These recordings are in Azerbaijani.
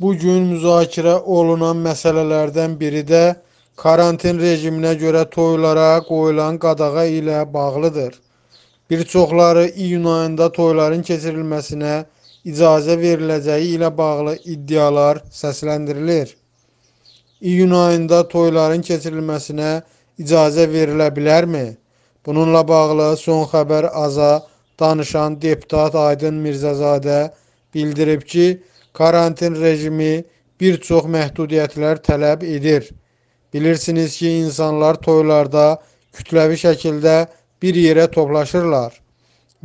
Bu gün müzakirə olunan məsələlərdən biri də karantin rejiminə görə toylara qoyulan qadağa ilə bağlıdır. Bir çoxları iyun ayında toyların keçirilməsinə icazə veriləcəyi ilə bağlı iddialar səsləndirilir. İyun ayında toyların keçirilməsinə icazə verilə bilərmi? Bununla bağlı son xəbər aza danışan deputat Aydın Mirzəzadə bildirib ki, Karantin rejimi bir çox məhdudiyyətlər tələb edir. Bilirsiniz ki, insanlar toylarda kütləvi şəkildə bir yerə toplaşırlar.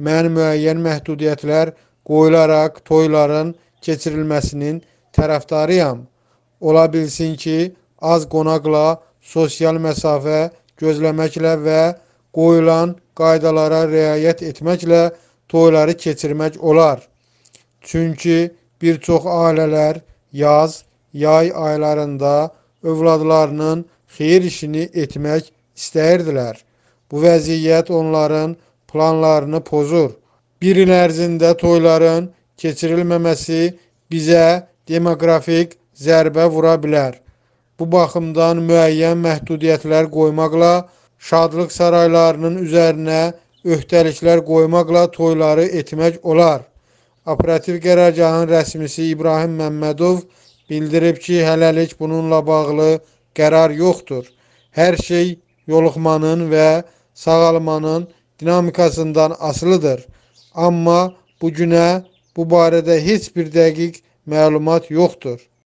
Mən müəyyən məhdudiyyətlər qoyularaq toyların keçirilməsinin tərəfdarıyam. Ola bilsin ki, az qonaqla sosial məsafə gözləməklə və qoyulan qaydalara riayət etməklə toyları keçirmək olar. Çünki bir çox ailələr yaz, yay aylarında övladlarının xeyir işini etmək istəyirdilər. Bu vəziyyət onların planlarını pozur. Bir il ərzində toyların keçirilməməsi bizə demoqrafik zərbə vura bilər. Bu baxımdan müəyyən məhdudiyyətlər qoymaqla, şadlıq saraylarının üzərinə öhdəliklər qoymaqla toyları etmək olar. Operativ qərargahın rəsmisi İbrahim Məmmədov bildirib ki, hələlik bununla bağlı qərar yoxdur. Hər şey yoluxmanın və sağalmanın dinamikasından asılıdır. Amma bu günə bu barədə heç bir dəqiq məlumat yoxdur.